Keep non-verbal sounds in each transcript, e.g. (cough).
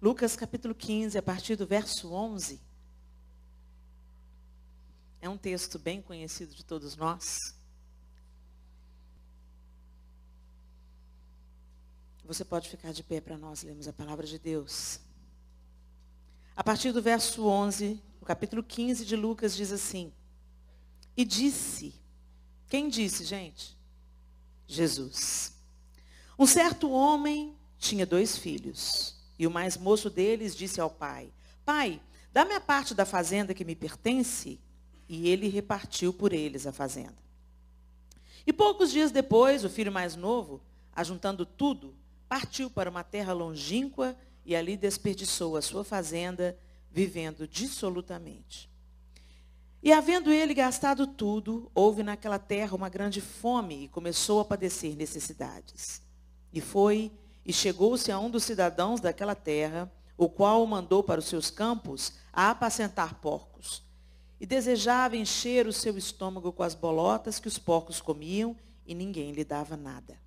Lucas capítulo 15, a partir do verso 11. É um texto bem conhecido de todos nós. Você pode ficar de pé para nós lermos a palavra de Deus. A partir do verso 11, o capítulo 15 de Lucas diz assim: E disse, quem disse, gente? Jesus. Um certo homem tinha dois filhos. E o mais moço deles disse ao pai: Pai, dá-me a parte da fazenda que me pertence. E ele repartiu por eles a fazenda. E poucos dias depois, o filho mais novo, ajuntando tudo, partiu para uma terra longínqua e ali desperdiçou a sua fazenda, vivendo dissolutamente. E havendo ele gastado tudo, houve naquela terra uma grande fome e começou a padecer necessidades. E foi e chegou-se a um dos cidadãos daquela terra, o qual o mandou para os seus campos a apacentar porcos. E desejava encher o seu estômago com as bolotas que os porcos comiam, e ninguém lhe dava nada.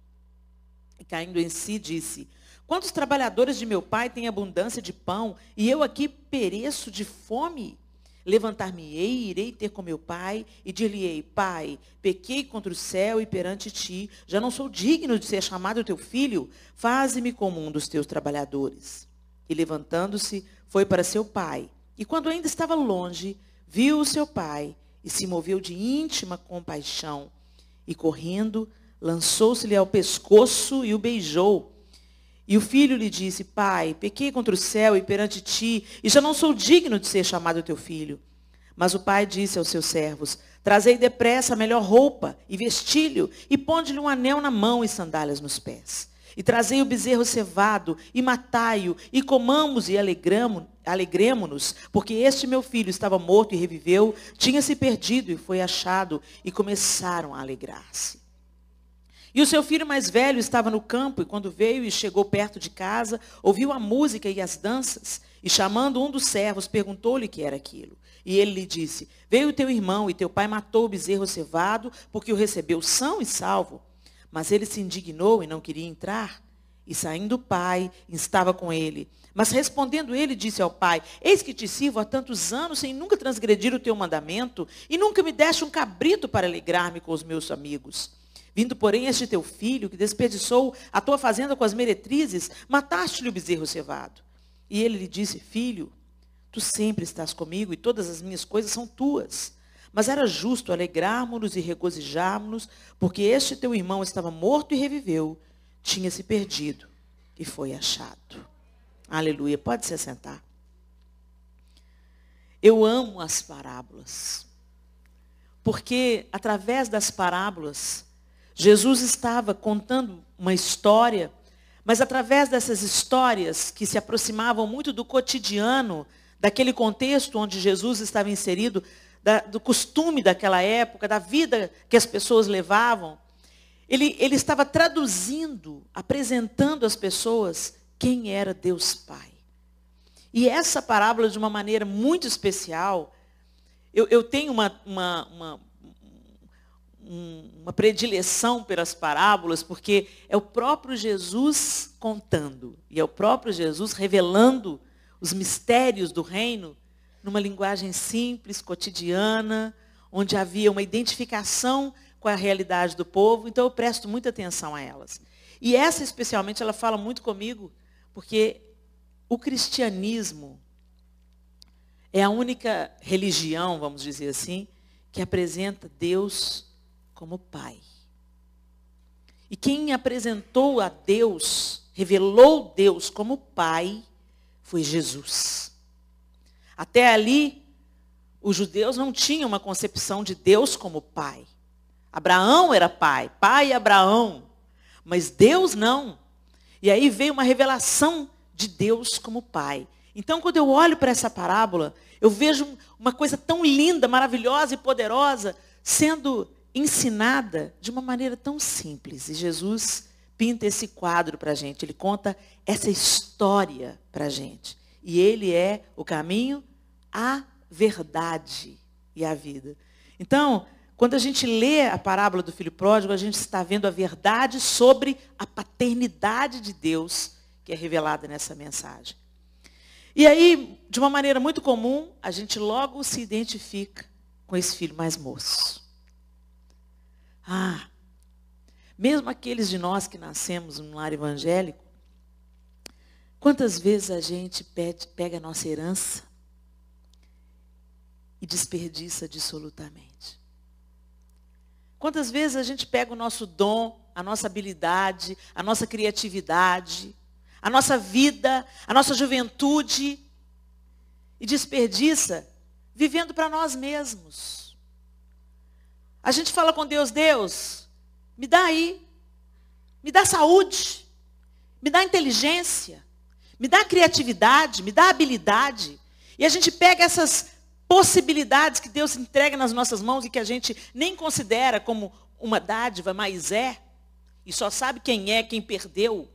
E caindo em si, disse: Quantos trabalhadores de meu pai têm abundância de pão, e eu aqui pereço de fome? Levantar-me-ei irei ter com meu pai, e dir-lhe-ei, pai, pequei contra o céu e perante ti, já não sou digno de ser chamado teu filho, faze-me como um dos teus trabalhadores. E levantando-se, foi para seu pai. E quando ainda estava longe, viu o seu pai, e se moveu de íntima compaixão, e correndo, lançou-se-lhe ao pescoço e o beijou. E o filho lhe disse: Pai, pequei contra o céu e perante ti, e já não sou digno de ser chamado teu filho. Mas o pai disse aos seus servos: Trazei depressa a melhor roupa e vestilho, e ponde-lhe um anel na mão e sandálias nos pés. E trazei o bezerro cevado, e matai-o, e comamos e alegremo-nos, porque este meu filho estava morto e reviveu, tinha se perdido e foi achado, e começaram a alegrar-se. E o seu filho mais velho estava no campo, e quando veio e chegou perto de casa, ouviu a música e as danças, e chamando um dos servos, perguntou-lhe o que era aquilo. E ele lhe disse: Veio teu irmão, e teu pai matou o bezerro cevado, porque o recebeu são e salvo. Mas ele se indignou e não queria entrar. E saindo o pai, estava com ele. Mas respondendo ele, disse ao pai: Eis que te sirvo há tantos anos sem nunca transgredir o teu mandamento, e nunca me deste um cabrito para alegrar-me com os meus amigos. Vindo, porém, este teu filho, que desperdiçou a tua fazenda com as meretrizes, mataste-lhe o bezerro cevado. E ele lhe disse: Filho, tu sempre estás comigo e todas as minhas coisas são tuas. Mas era justo alegrarmos-nos e regozijarmos-nos, porque este teu irmão estava morto e reviveu, tinha se perdido e foi achado. Aleluia. Pode se assentar. Eu amo as parábolas, porque através das parábolas, Jesus estava contando uma história, mas através dessas histórias que se aproximavam muito do cotidiano, daquele contexto onde Jesus estava inserido, da, do costume daquela época, da vida que as pessoas levavam, ele, ele estava traduzindo, apresentando às pessoas quem era Deus Pai. E essa parábola, de uma maneira muito especial, eu, eu tenho uma, uma, uma um, uma predileção pelas parábolas, porque é o próprio Jesus contando, e é o próprio Jesus revelando os mistérios do reino numa linguagem simples, cotidiana, onde havia uma identificação com a realidade do povo, então eu presto muita atenção a elas. E essa especialmente, ela fala muito comigo, porque o cristianismo é a única religião, vamos dizer assim, que apresenta Deus como Pai. E quem apresentou a Deus, revelou Deus como Pai, foi Jesus. Até ali, os judeus não tinham uma concepção de Deus como Pai. Abraão era pai, pai Abraão, mas Deus não. E aí veio uma revelação de Deus como pai. Então, quando eu olho para essa parábola, eu vejo uma coisa tão linda, maravilhosa e poderosa sendo ensinada de uma maneira tão simples. E Jesus pinta esse quadro para a gente, ele conta essa história para a gente. E ele é o caminho, a verdade e a vida. Então, quando a gente lê a parábola do filho pródigo, a gente está vendo a verdade sobre a paternidade de Deus que é revelada nessa mensagem. E aí, de uma maneira muito comum, a gente logo se identifica com esse filho mais moço. Ah, mesmo aqueles de nós que nascemos num lar evangélico, quantas vezes a gente pede, pega a nossa herança e desperdiça absolutamente? Quantas vezes a gente pega o nosso dom, a nossa habilidade, a nossa criatividade, a nossa vida, a nossa juventude e desperdiça vivendo para nós mesmos? A gente fala com Deus, Deus, me dá aí, me dá saúde, me dá inteligência, me dá criatividade, me dá habilidade. E a gente pega essas possibilidades que Deus entrega nas nossas mãos e que a gente nem considera como uma dádiva, mas é. E só sabe quem é quem perdeu.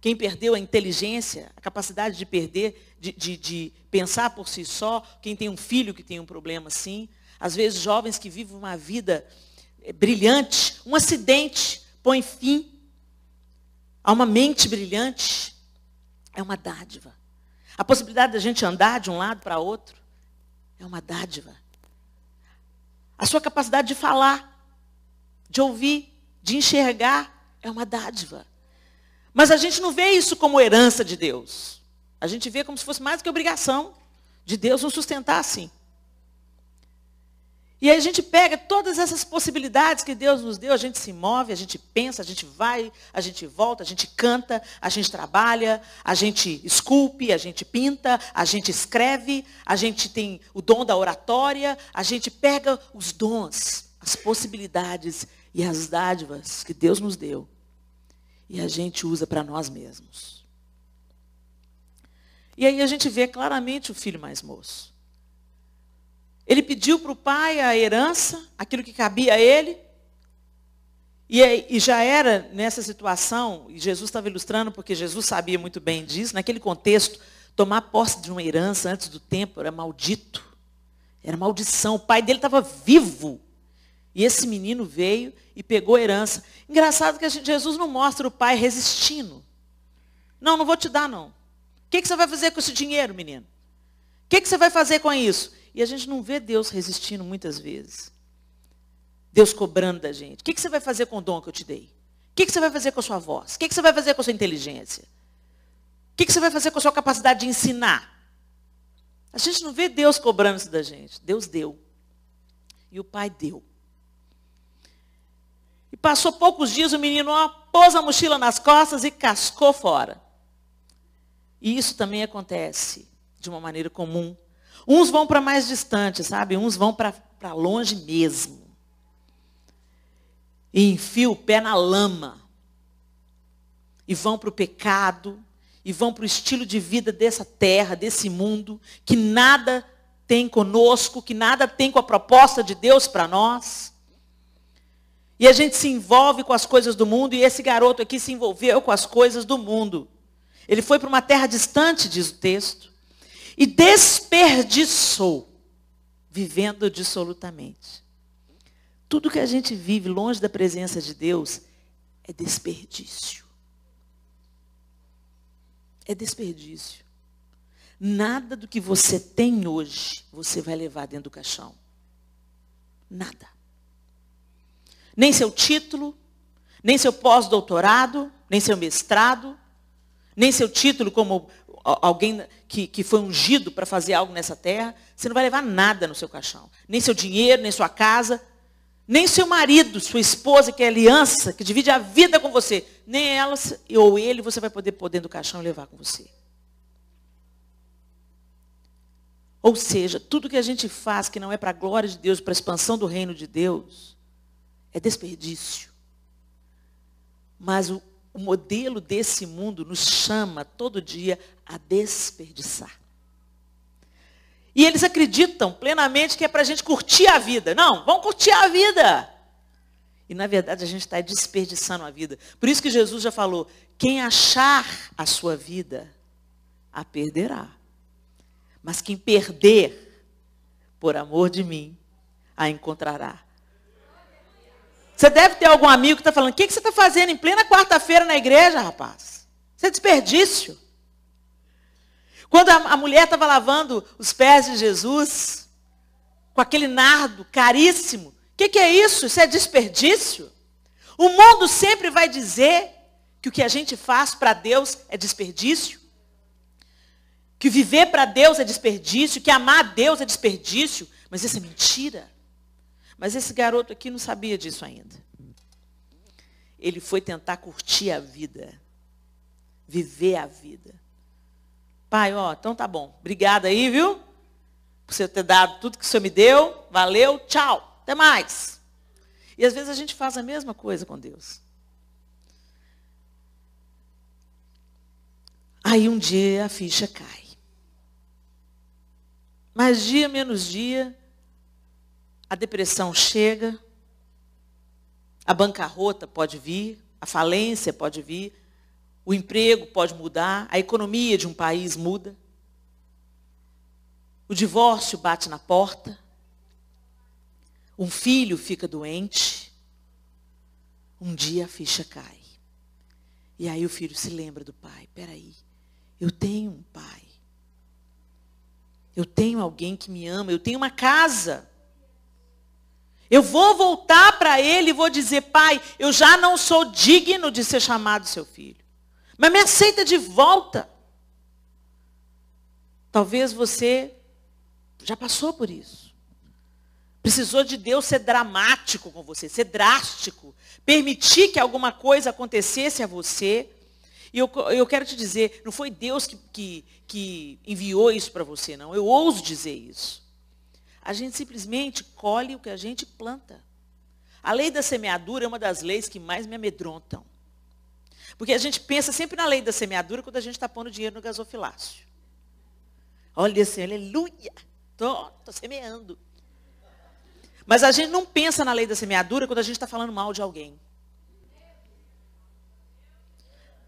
Quem perdeu a inteligência, a capacidade de perder, de, de, de pensar por si só, quem tem um filho que tem um problema assim, às vezes, jovens que vivem uma vida eh, brilhante, um acidente põe fim a uma mente brilhante. É uma dádiva. A possibilidade da gente andar de um lado para outro é uma dádiva. A sua capacidade de falar, de ouvir, de enxergar é uma dádiva. Mas a gente não vê isso como herança de Deus. A gente vê como se fosse mais do que obrigação de Deus nos sustentar assim. E aí a gente pega todas essas possibilidades que Deus nos deu, a gente se move, a gente pensa, a gente vai, a gente volta, a gente canta, a gente trabalha, a gente esculpe, a gente pinta, a gente escreve, a gente tem o dom da oratória, a gente pega os dons, as possibilidades e as dádivas que Deus nos deu e a gente usa para nós mesmos. E aí a gente vê claramente o filho mais moço. Ele pediu para o pai a herança, aquilo que cabia a ele. E, é, e já era nessa situação, e Jesus estava ilustrando, porque Jesus sabia muito bem disso, naquele contexto, tomar posse de uma herança antes do tempo era maldito. Era maldição. O pai dele estava vivo. E esse menino veio e pegou a herança. Engraçado que gente, Jesus não mostra o pai resistindo. Não, não vou te dar, não. O que, que você vai fazer com esse dinheiro, menino? O que, que você vai fazer com isso? E a gente não vê Deus resistindo muitas vezes. Deus cobrando da gente. O que, que você vai fazer com o dom que eu te dei? O que, que você vai fazer com a sua voz? O que, que você vai fazer com a sua inteligência? O que, que você vai fazer com a sua capacidade de ensinar? A gente não vê Deus cobrando isso da gente. Deus deu. E o pai deu. E passou poucos dias, o menino ó, pôs a mochila nas costas e cascou fora. E isso também acontece de uma maneira comum Uns vão para mais distante, sabe? Uns vão para longe mesmo. E enfiam o pé na lama. E vão para o pecado. E vão para o estilo de vida dessa terra, desse mundo, que nada tem conosco, que nada tem com a proposta de Deus para nós. E a gente se envolve com as coisas do mundo, e esse garoto aqui se envolveu com as coisas do mundo. Ele foi para uma terra distante, diz o texto e desperdiçou vivendo dissolutamente. Tudo que a gente vive longe da presença de Deus é desperdício. É desperdício. Nada do que você tem hoje você vai levar dentro do caixão. Nada. Nem seu título, nem seu pós-doutorado, nem seu mestrado, nem seu título como alguém que, que foi ungido para fazer algo nessa terra, você não vai levar nada no seu caixão. Nem seu dinheiro, nem sua casa, nem seu marido, sua esposa, que é aliança, que divide a vida com você. Nem ela ou ele você vai poder pôr dentro do caixão e levar com você. Ou seja, tudo que a gente faz que não é para a glória de Deus, para a expansão do reino de Deus, é desperdício. Mas o, o modelo desse mundo nos chama todo dia a desperdiçar. E eles acreditam plenamente que é para a gente curtir a vida. Não, vamos curtir a vida. E na verdade a gente está desperdiçando a vida. Por isso que Jesus já falou: quem achar a sua vida, a perderá. Mas quem perder, por amor de mim, a encontrará. Você deve ter algum amigo que está falando: o que, que você está fazendo em plena quarta-feira na igreja, rapaz? Isso é desperdício. Quando a, a mulher estava lavando os pés de Jesus, com aquele nardo caríssimo, o que, que é isso? Isso é desperdício? O mundo sempre vai dizer que o que a gente faz para Deus é desperdício, que viver para Deus é desperdício, que amar a Deus é desperdício, mas isso é mentira. Mas esse garoto aqui não sabia disso ainda. Ele foi tentar curtir a vida, viver a vida. Pai, ó, então tá bom. Obrigada aí, viu? Por você ter dado tudo que o senhor me deu. Valeu, tchau. Até mais. E às vezes a gente faz a mesma coisa com Deus. Aí um dia a ficha cai. Mais dia menos dia, a depressão chega, a bancarrota pode vir, a falência pode vir, o emprego pode mudar, a economia de um país muda, o divórcio bate na porta, um filho fica doente, um dia a ficha cai. E aí o filho se lembra do pai: peraí, eu tenho um pai, eu tenho alguém que me ama, eu tenho uma casa. Eu vou voltar para ele e vou dizer: Pai, eu já não sou digno de ser chamado seu filho. Mas me aceita de volta. Talvez você já passou por isso. Precisou de Deus ser dramático com você, ser drástico. Permitir que alguma coisa acontecesse a você. E eu, eu quero te dizer: não foi Deus que, que, que enviou isso para você, não. Eu ouso dizer isso. A gente simplesmente colhe o que a gente planta. A lei da semeadura é uma das leis que mais me amedrontam. Porque a gente pensa sempre na lei da semeadura quando a gente está pondo dinheiro no gasofilácio. Olha assim, aleluia, estou semeando. Mas a gente não pensa na lei da semeadura quando a gente está falando mal de alguém.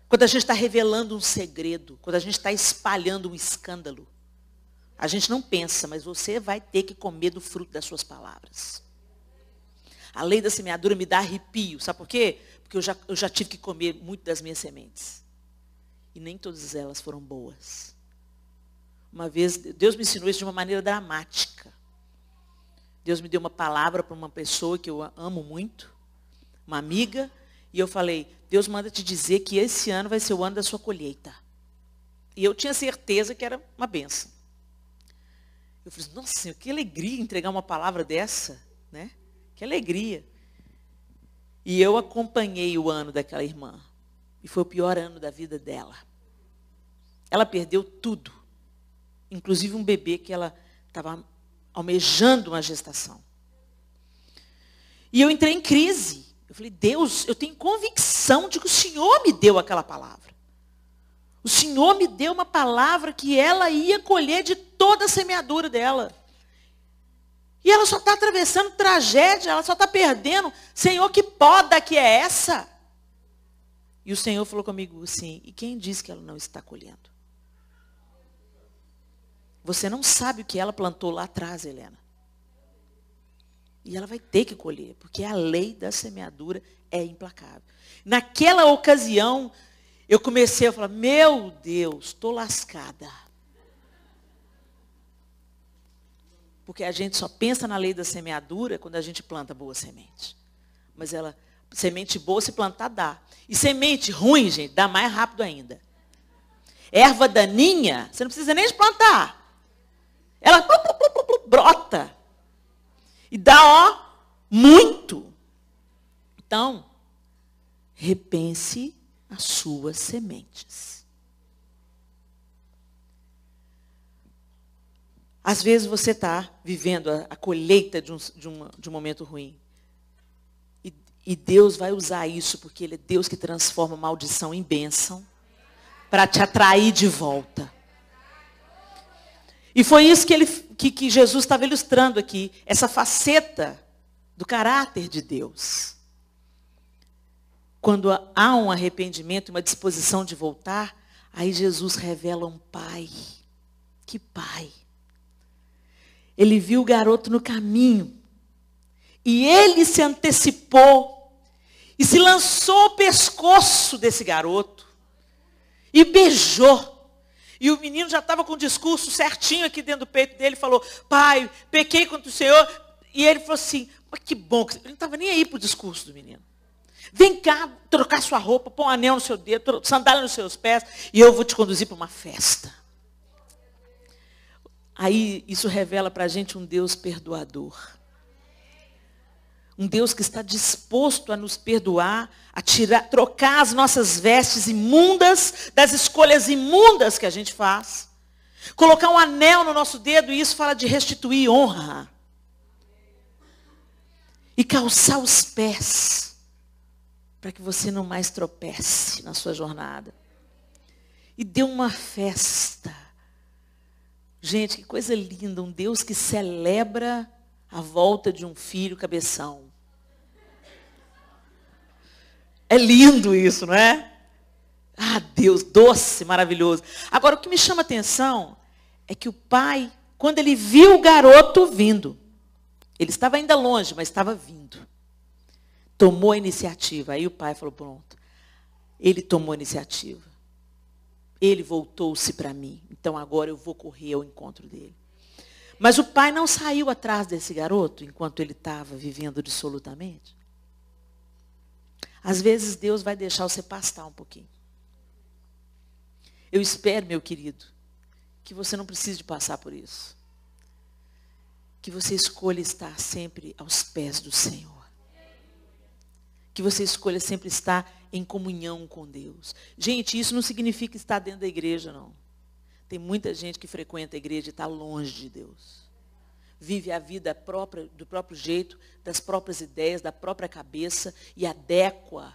Quando a gente está revelando um segredo, quando a gente está espalhando um escândalo. A gente não pensa, mas você vai ter que comer do fruto das suas palavras. A lei da semeadura me dá arrepio. Sabe por quê? Porque eu já, eu já tive que comer muito das minhas sementes. E nem todas elas foram boas. Uma vez, Deus me ensinou isso de uma maneira dramática. Deus me deu uma palavra para uma pessoa que eu amo muito, uma amiga, e eu falei: Deus manda te dizer que esse ano vai ser o ano da sua colheita. E eu tinha certeza que era uma benção. Eu falei, nossa, Senhor, que alegria entregar uma palavra dessa, né? Que alegria. E eu acompanhei o ano daquela irmã. E foi o pior ano da vida dela. Ela perdeu tudo. Inclusive um bebê que ela estava almejando uma gestação. E eu entrei em crise. Eu falei, Deus, eu tenho convicção de que o Senhor me deu aquela palavra. O Senhor me deu uma palavra que ela ia colher de toda a semeadura dela. E ela só está atravessando tragédia, ela só está perdendo. Senhor, que poda que é essa? E o Senhor falou comigo assim: e quem diz que ela não está colhendo? Você não sabe o que ela plantou lá atrás, Helena. E ela vai ter que colher, porque a lei da semeadura é implacável. Naquela ocasião, eu comecei a falar, meu Deus, estou lascada. Porque a gente só pensa na lei da semeadura quando a gente planta boa semente. Mas ela, semente boa se plantar dá. E semente ruim, gente, dá mais rápido ainda. Erva daninha, você não precisa nem de plantar. Ela brota. E dá, ó, muito. Então, repense as suas sementes. Às vezes você está vivendo a, a colheita de um, de, um de um momento ruim. E, e Deus vai usar isso, porque Ele é Deus que transforma maldição em bênção, para te atrair de volta. E foi isso que, ele, que, que Jesus estava ilustrando aqui, essa faceta do caráter de Deus. Quando há um arrependimento, uma disposição de voltar, aí Jesus revela um pai. Que pai! Ele viu o garoto no caminho. E ele se antecipou e se lançou ao pescoço desse garoto e beijou. E o menino já estava com o discurso certinho aqui dentro do peito dele, falou: Pai, pequei contra o Senhor. E ele falou assim: Mas que bom. Que... Ele não estava nem aí para o discurso do menino. Vem cá trocar sua roupa, pôr um anel no seu dedo, sandália nos seus pés, e eu vou te conduzir para uma festa. Aí isso revela para a gente um Deus perdoador. Um Deus que está disposto a nos perdoar, a tirar, trocar as nossas vestes imundas das escolhas imundas que a gente faz. Colocar um anel no nosso dedo, e isso fala de restituir honra. E calçar os pés para que você não mais tropece na sua jornada. E deu uma festa. Gente, que coisa linda, um Deus que celebra a volta de um filho cabeção. É lindo isso, não é? Ah, Deus, doce, maravilhoso. Agora, o que me chama a atenção é que o pai, quando ele viu o garoto vindo, ele estava ainda longe, mas estava vindo tomou a iniciativa. Aí o pai falou: pronto. Ele tomou a iniciativa. Ele voltou-se para mim. Então agora eu vou correr ao encontro dele. Mas o pai não saiu atrás desse garoto enquanto ele estava vivendo dissolutamente. Às vezes Deus vai deixar você pastar um pouquinho. Eu espero, meu querido, que você não precise de passar por isso. Que você escolha estar sempre aos pés do Senhor que você escolha sempre estar em comunhão com Deus. Gente, isso não significa estar dentro da igreja, não. Tem muita gente que frequenta a igreja e está longe de Deus. Vive a vida própria, do próprio jeito, das próprias ideias, da própria cabeça e adequa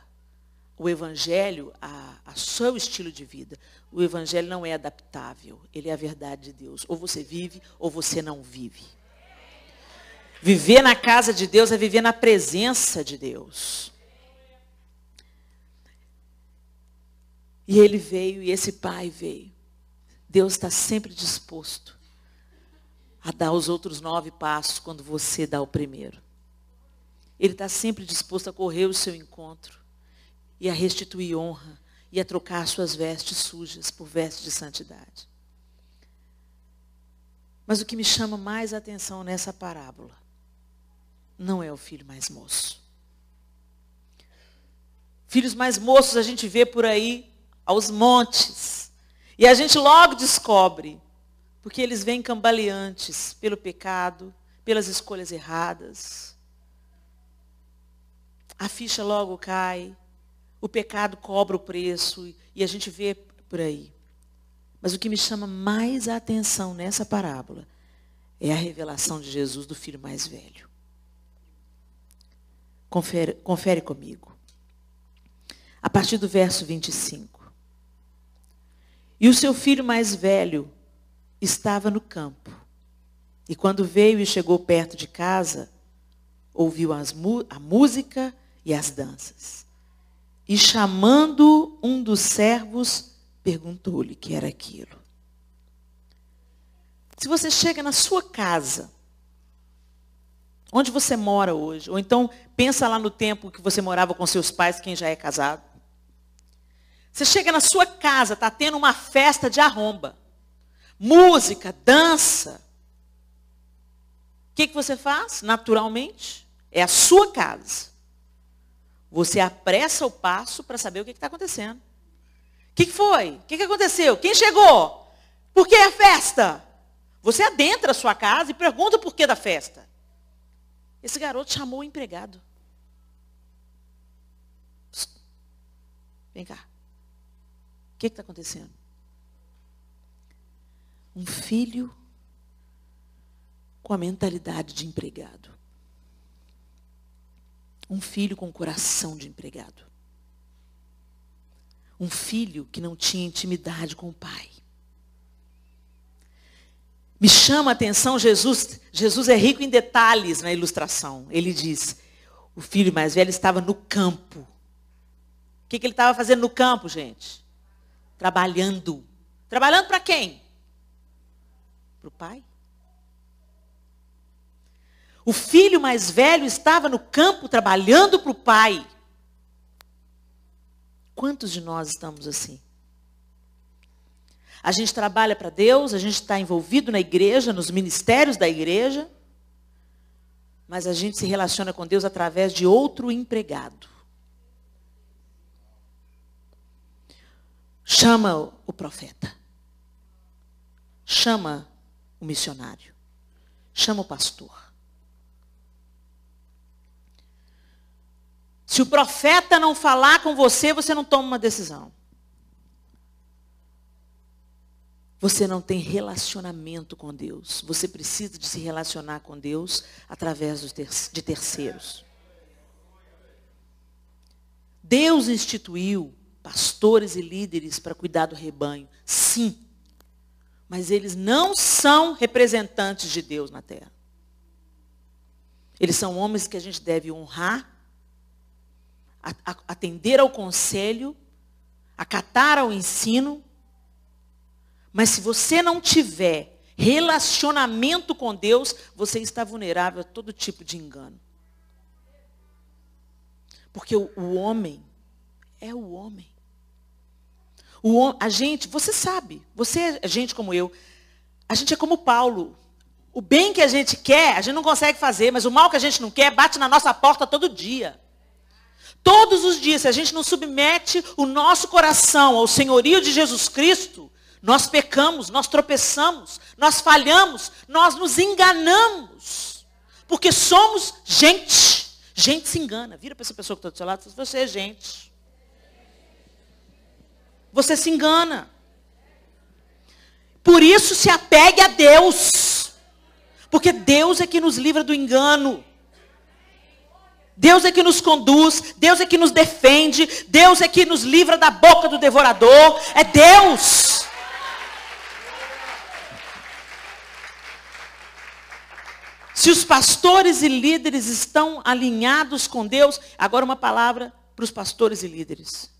o evangelho a, a seu estilo de vida. O evangelho não é adaptável, ele é a verdade de Deus. Ou você vive ou você não vive. Viver na casa de Deus é viver na presença de Deus. E ele veio e esse pai veio. Deus está sempre disposto a dar os outros nove passos quando você dá o primeiro. Ele está sempre disposto a correr o seu encontro e a restituir honra e a trocar suas vestes sujas por vestes de santidade. Mas o que me chama mais atenção nessa parábola não é o filho mais moço. Filhos mais moços a gente vê por aí aos montes. E a gente logo descobre, porque eles vêm cambaleantes pelo pecado, pelas escolhas erradas. A ficha logo cai, o pecado cobra o preço e a gente vê por aí. Mas o que me chama mais a atenção nessa parábola é a revelação de Jesus do filho mais velho. Confere, confere comigo. A partir do verso 25. E o seu filho mais velho estava no campo. E quando veio e chegou perto de casa, ouviu a música e as danças. E chamando um dos servos, perguntou-lhe que era aquilo. Se você chega na sua casa, onde você mora hoje, ou então pensa lá no tempo que você morava com seus pais, quem já é casado, você chega na sua casa, está tendo uma festa de arromba. Música, dança. O que, que você faz? Naturalmente, é a sua casa. Você apressa o passo para saber o que está acontecendo. O que, que, foi? O que, que aconteceu? Quem chegou? Por que a festa? Você adentra a sua casa e pergunta o porquê da festa. Esse garoto chamou o empregado. Vem cá que está acontecendo? Um filho com a mentalidade de empregado. Um filho com o coração de empregado. Um filho que não tinha intimidade com o pai. Me chama a atenção Jesus, Jesus é rico em detalhes na ilustração. Ele diz: o filho mais velho estava no campo. O que, que ele estava fazendo no campo, gente? trabalhando. Trabalhando para quem? Para o pai. O filho mais velho estava no campo trabalhando para o pai. Quantos de nós estamos assim? A gente trabalha para Deus, a gente está envolvido na igreja, nos ministérios da igreja, mas a gente se relaciona com Deus através de outro empregado. Chama o profeta. Chama o missionário. Chama o pastor. Se o profeta não falar com você, você não toma uma decisão. Você não tem relacionamento com Deus. Você precisa de se relacionar com Deus através de terceiros. Deus instituiu pastores e líderes para cuidar do rebanho. Sim. Mas eles não são representantes de Deus na terra. Eles são homens que a gente deve honrar, atender ao conselho, acatar ao ensino. Mas se você não tiver relacionamento com Deus, você está vulnerável a todo tipo de engano. Porque o homem é o homem. O, a gente, você sabe, você é gente como eu, a gente é como Paulo. O bem que a gente quer, a gente não consegue fazer, mas o mal que a gente não quer bate na nossa porta todo dia. Todos os dias, se a gente não submete o nosso coração ao senhorio de Jesus Cristo, nós pecamos, nós tropeçamos, nós falhamos, nós nos enganamos. Porque somos gente. Gente se engana. Vira para essa pessoa que está do seu lado e você é gente você se engana. Por isso, se apegue a Deus. Porque Deus é que nos livra do engano. Deus é que nos conduz, Deus é que nos defende, Deus é que nos livra da boca do devorador. É Deus. Se os pastores e líderes estão alinhados com Deus, agora uma palavra para os pastores e líderes.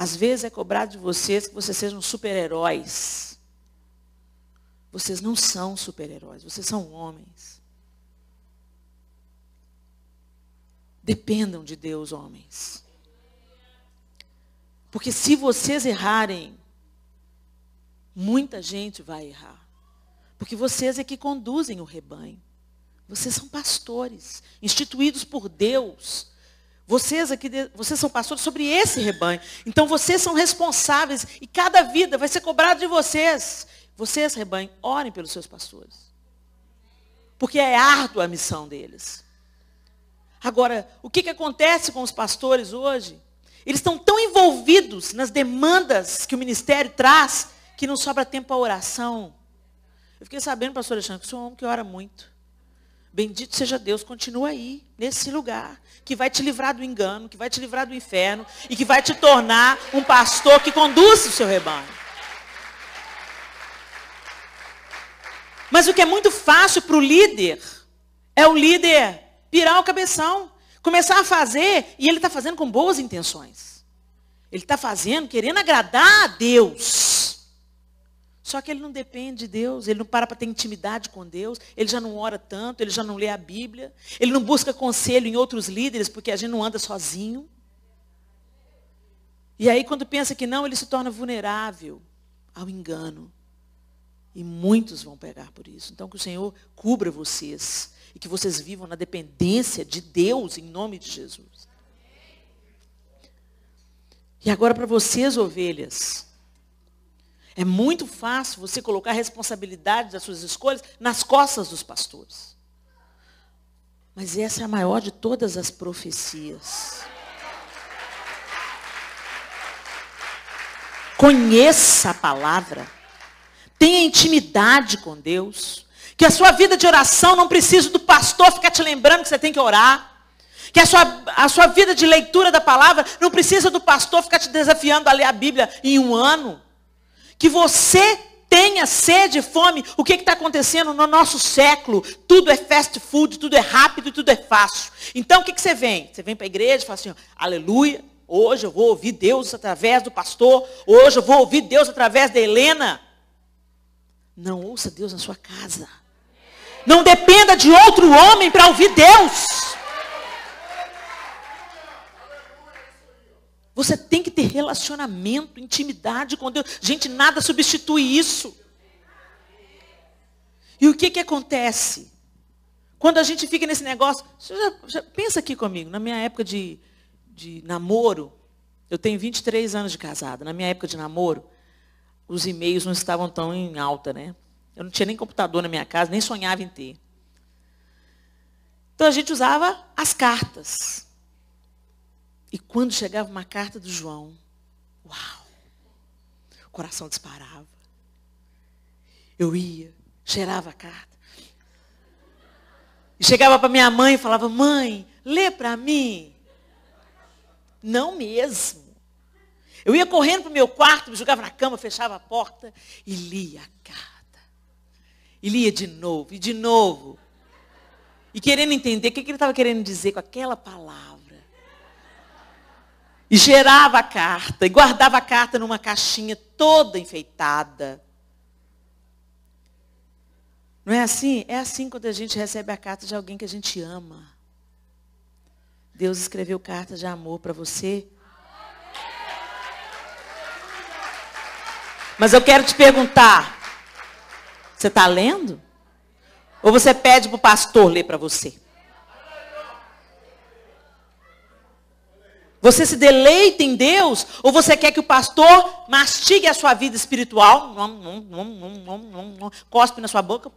Às vezes é cobrado de vocês que vocês sejam super-heróis. Vocês não são super-heróis, vocês são homens. Dependam de Deus, homens. Porque se vocês errarem, muita gente vai errar. Porque vocês é que conduzem o rebanho. Vocês são pastores, instituídos por Deus vocês aqui, vocês são pastores sobre esse rebanho. Então vocês são responsáveis e cada vida vai ser cobrada de vocês. Vocês, rebanho, orem pelos seus pastores. Porque é árdua a missão deles. Agora, o que, que acontece com os pastores hoje? Eles estão tão envolvidos nas demandas que o ministério traz que não sobra tempo à oração. Eu fiquei sabendo, pastor Alexandre, que o é um homem que ora muito. Bendito seja Deus, continua aí, nesse lugar, que vai te livrar do engano, que vai te livrar do inferno e que vai te tornar um pastor que conduz o seu rebanho. Mas o que é muito fácil para o líder é o líder pirar o cabeção, começar a fazer, e ele está fazendo com boas intenções. Ele está fazendo, querendo agradar a Deus. Só que ele não depende de Deus, ele não para para ter intimidade com Deus, ele já não ora tanto, ele já não lê a Bíblia, ele não busca conselho em outros líderes, porque a gente não anda sozinho. E aí, quando pensa que não, ele se torna vulnerável ao engano. E muitos vão pegar por isso. Então, que o Senhor cubra vocês e que vocês vivam na dependência de Deus, em nome de Jesus. E agora, para vocês, ovelhas. É muito fácil você colocar a responsabilidade das suas escolhas nas costas dos pastores. Mas essa é a maior de todas as profecias. Conheça a palavra. Tenha intimidade com Deus. Que a sua vida de oração não precisa do pastor ficar te lembrando que você tem que orar. Que a sua, a sua vida de leitura da palavra não precisa do pastor ficar te desafiando a ler a Bíblia em um ano que você tenha sede e fome. O que está acontecendo no nosso século? Tudo é fast food, tudo é rápido, tudo é fácil. Então o que, que você vem? Você vem para a igreja e fala assim, aleluia, hoje eu vou ouvir Deus através do pastor, hoje eu vou ouvir Deus através da Helena. Não ouça Deus na sua casa. Não dependa de outro homem para ouvir Deus. Você tem que ter relacionamento, intimidade com Deus. Gente, nada substitui isso. E o que, que acontece? Quando a gente fica nesse negócio, já, já, pensa aqui comigo, na minha época de, de namoro, eu tenho 23 anos de casada, na minha época de namoro, os e-mails não estavam tão em alta, né? Eu não tinha nem computador na minha casa, nem sonhava em ter. Então a gente usava as cartas. E quando chegava uma carta do João, uau! O coração disparava. Eu ia, cheirava a carta. E chegava para minha mãe e falava: Mãe, lê para mim. Não mesmo. Eu ia correndo para o meu quarto, me jogava na cama, fechava a porta e lia a carta. E lia de novo, e de novo. E querendo entender o que, que ele estava querendo dizer com aquela palavra. E gerava a carta, e guardava a carta numa caixinha toda enfeitada. Não é assim? É assim quando a gente recebe a carta de alguém que a gente ama. Deus escreveu carta de amor para você. Mas eu quero te perguntar: você está lendo? Ou você pede para o pastor ler para você? Você se deleita em Deus ou você quer que o pastor mastigue a sua vida espiritual? Cospe na sua boca.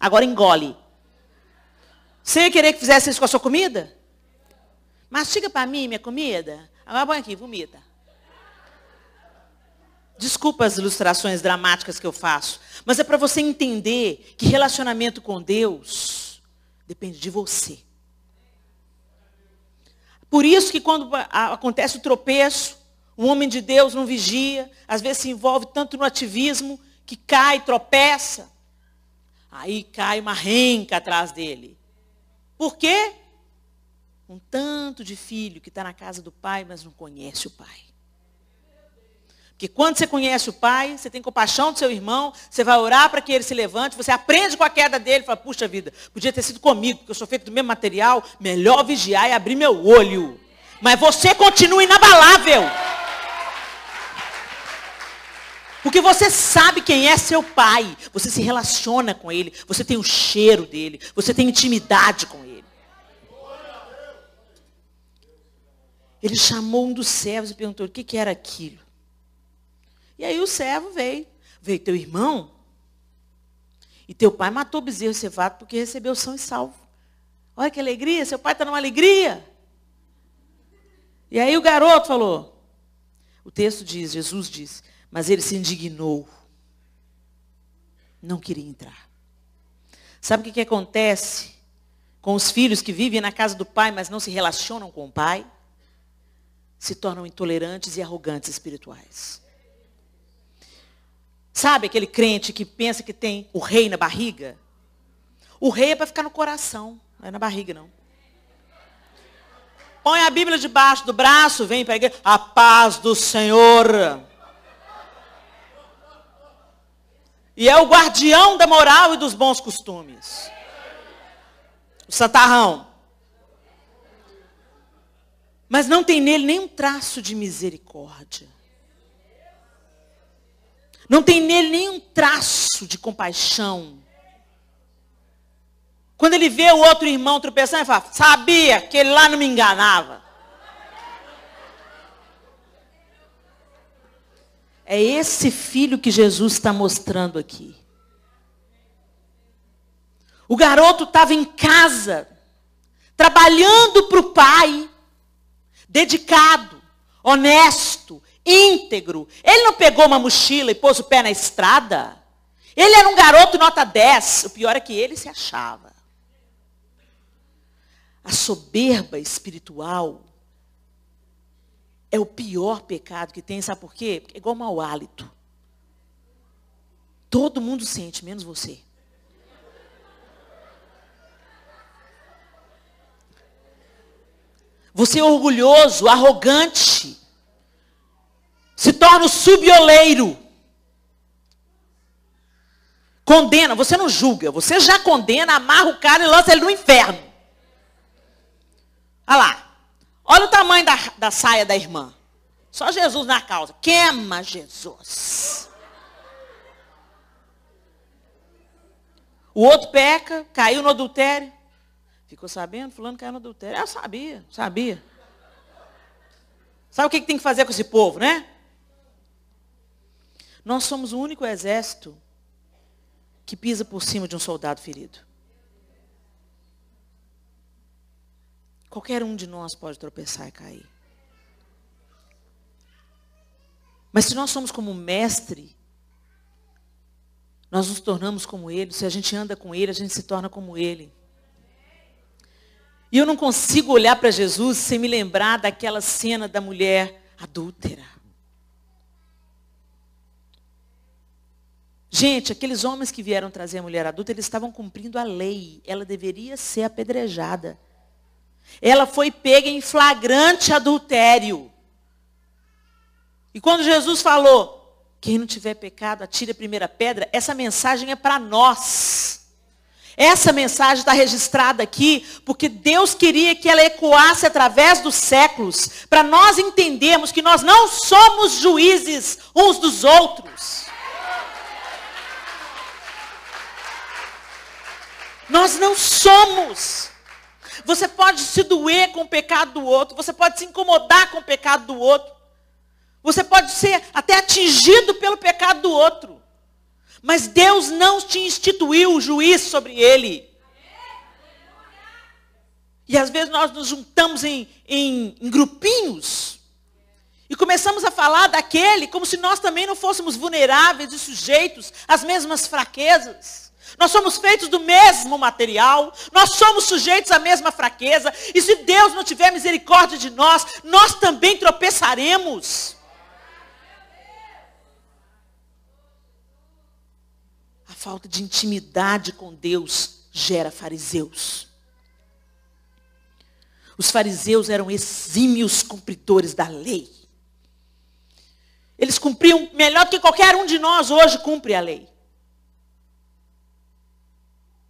Agora engole. Você ia querer que fizesse isso com a sua comida? Mastiga para mim minha comida. Agora ah, põe aqui, vomita. Desculpa as ilustrações dramáticas que eu faço, mas é para você entender que relacionamento com Deus depende de você. Por isso que quando acontece o tropeço, o homem de Deus não vigia, às vezes se envolve tanto no ativismo que cai, tropeça. Aí cai uma renca atrás dele. Por quê? Um tanto de filho que está na casa do pai, mas não conhece o pai. Que quando você conhece o pai, você tem compaixão do seu irmão, você vai orar para que ele se levante, você aprende com a queda dele, fala, puxa vida, podia ter sido comigo, porque eu sou feito do mesmo material, melhor vigiar e abrir meu olho. Mas você continua inabalável. Porque você sabe quem é seu pai, você se relaciona com ele, você tem o cheiro dele, você tem intimidade com ele. Ele chamou um dos servos e perguntou: o que, que era aquilo? E aí o servo veio. Veio teu irmão. E teu pai matou o bezerro cevado porque recebeu são e salvo. Olha que alegria, seu pai está numa alegria. E aí o garoto falou. O texto diz, Jesus diz, mas ele se indignou. Não queria entrar. Sabe o que, que acontece com os filhos que vivem na casa do pai, mas não se relacionam com o pai? Se tornam intolerantes e arrogantes espirituais. Sabe aquele crente que pensa que tem o rei na barriga? O rei é para ficar no coração, não é na barriga, não. Põe a Bíblia debaixo do braço, vem para a A paz do Senhor. E é o guardião da moral e dos bons costumes. O santarrão. Mas não tem nele nenhum traço de misericórdia. Não tem nele nenhum traço de compaixão. Quando ele vê o outro irmão tropeçando, ele fala: Sabia que ele lá não me enganava. É esse filho que Jesus está mostrando aqui. O garoto estava em casa, trabalhando para o pai, dedicado, honesto, íntegro. Ele não pegou uma mochila e pôs o pé na estrada. Ele era um garoto nota 10. O pior é que ele se achava. A soberba espiritual é o pior pecado que tem, sabe por quê? É igual mau hálito. Todo mundo sente, menos você. Você é orgulhoso, arrogante, se torna o subioleiro. Condena, você não julga, você já condena, amarra o cara e lança ele no inferno. Olha lá. Olha o tamanho da, da saia da irmã. Só Jesus na causa. Queima Jesus. O outro peca, caiu no adultério. Ficou sabendo? Fulano caiu no adultério. Eu sabia, sabia. Sabe o que tem que fazer com esse povo, né? Nós somos o único exército que pisa por cima de um soldado ferido. Qualquer um de nós pode tropeçar e cair. Mas se nós somos como mestre, nós nos tornamos como ele. Se a gente anda com ele, a gente se torna como ele. E eu não consigo olhar para Jesus sem me lembrar daquela cena da mulher adúltera. Gente, aqueles homens que vieram trazer a mulher adulta, eles estavam cumprindo a lei. Ela deveria ser apedrejada. Ela foi pega em flagrante adultério. E quando Jesus falou, quem não tiver pecado, atire a primeira pedra, essa mensagem é para nós. Essa mensagem está registrada aqui porque Deus queria que ela ecoasse através dos séculos, para nós entendermos que nós não somos juízes uns dos outros. Nós não somos. Você pode se doer com o pecado do outro, você pode se incomodar com o pecado do outro, você pode ser até atingido pelo pecado do outro, mas Deus não te instituiu o juiz sobre ele. E às vezes nós nos juntamos em, em, em grupinhos e começamos a falar daquele como se nós também não fôssemos vulneráveis e sujeitos às mesmas fraquezas. Nós somos feitos do mesmo material, nós somos sujeitos à mesma fraqueza, e se Deus não tiver misericórdia de nós, nós também tropeçaremos. A falta de intimidade com Deus gera fariseus. Os fariseus eram exímios cumpridores da lei. Eles cumpriam melhor do que qualquer um de nós hoje cumpre a lei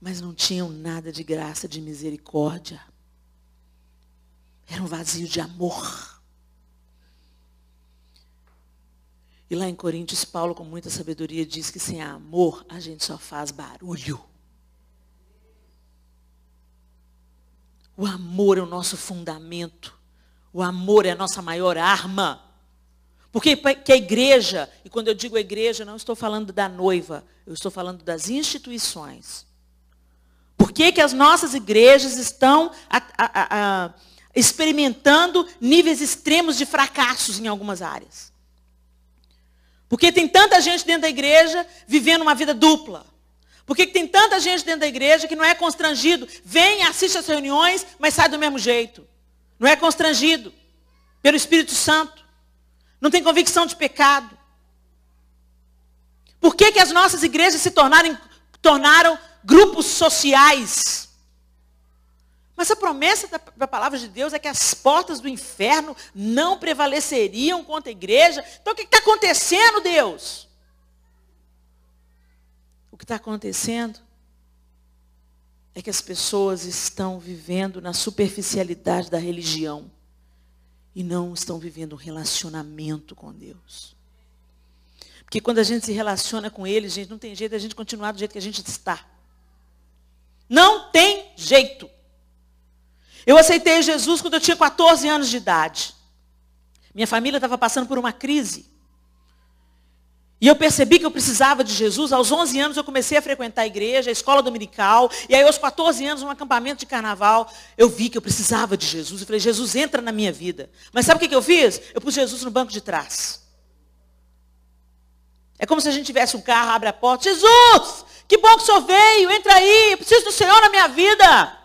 mas não tinham nada de graça, de misericórdia. Era um vazio de amor. E lá em Coríntios, Paulo, com muita sabedoria, diz que sem amor a gente só faz barulho. O amor é o nosso fundamento. O amor é a nossa maior arma. Porque que a igreja, e quando eu digo igreja, não estou falando da noiva, eu estou falando das instituições. Por que, que as nossas igrejas estão a, a, a, experimentando níveis extremos de fracassos em algumas áreas? Porque tem tanta gente dentro da igreja vivendo uma vida dupla. Por que, tem tanta gente dentro da igreja que não é constrangido? Vem, assiste às reuniões, mas sai do mesmo jeito. Não é constrangido pelo Espírito Santo. Não tem convicção de pecado. Por que, que as nossas igrejas se tornaram, tornaram grupos sociais. Mas a promessa da, da, palavra de Deus é que as portas do inferno não prevaleceriam contra a igreja. Então o que está acontecendo, Deus? O que está acontecendo é que as pessoas estão vivendo na superficialidade da religião e não estão vivendo um relacionamento com Deus. Porque quando a gente se relaciona com Ele, gente, não tem jeito a gente continuar do jeito que a gente está. Não tem jeito. Eu aceitei Jesus quando eu tinha 14 anos de idade. Minha família estava passando por uma crise. E eu percebi que eu precisava de Jesus. Aos 11 anos eu comecei a frequentar a igreja, a escola dominical. E aí aos 14 anos, um acampamento de carnaval, eu vi que eu precisava de Jesus. Eu falei, Jesus, entra na minha vida. Mas sabe o que eu fiz? Eu pus Jesus no banco de trás. É como se a gente tivesse um carro, abre a porta, Jesus, que bom que o senhor veio, entra aí, eu preciso do Senhor na minha vida.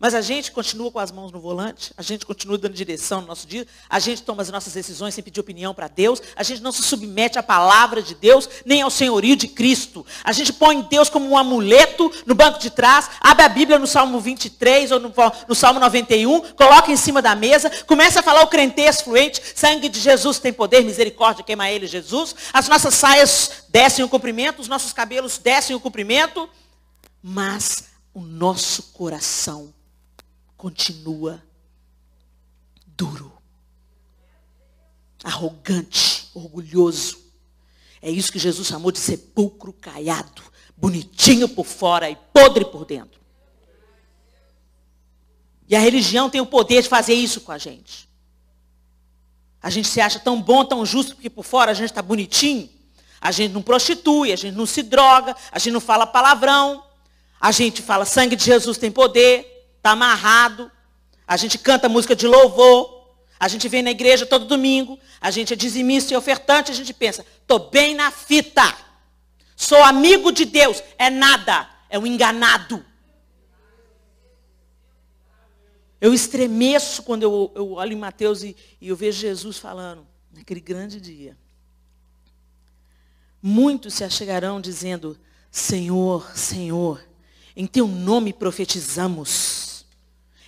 Mas a gente continua com as mãos no volante, a gente continua dando direção no nosso dia, a gente toma as nossas decisões sem pedir opinião para Deus, a gente não se submete à palavra de Deus, nem ao senhorio de Cristo. A gente põe Deus como um amuleto no banco de trás, abre a Bíblia no Salmo 23 ou no, no Salmo 91, coloca em cima da mesa, começa a falar o crentez fluente, sangue de Jesus tem poder, misericórdia, queima ele, Jesus. As nossas saias descem o comprimento, os nossos cabelos descem o comprimento, mas o nosso coração continua duro, arrogante, orgulhoso. É isso que Jesus chamou de sepulcro caiado, bonitinho por fora e podre por dentro. E a religião tem o poder de fazer isso com a gente. A gente se acha tão bom, tão justo, porque por fora a gente está bonitinho. A gente não prostitui, a gente não se droga, a gente não fala palavrão, a gente fala sangue de Jesus tem poder está amarrado. A gente canta música de louvor. A gente vem na igreja todo domingo. A gente é dizimista e ofertante. A gente pensa, estou bem na fita. Sou amigo de Deus. É nada. É um enganado. Eu estremeço quando eu, eu olho em Mateus e, e eu vejo Jesus falando naquele grande dia. Muitos se achegarão dizendo: Senhor, Senhor, em teu nome profetizamos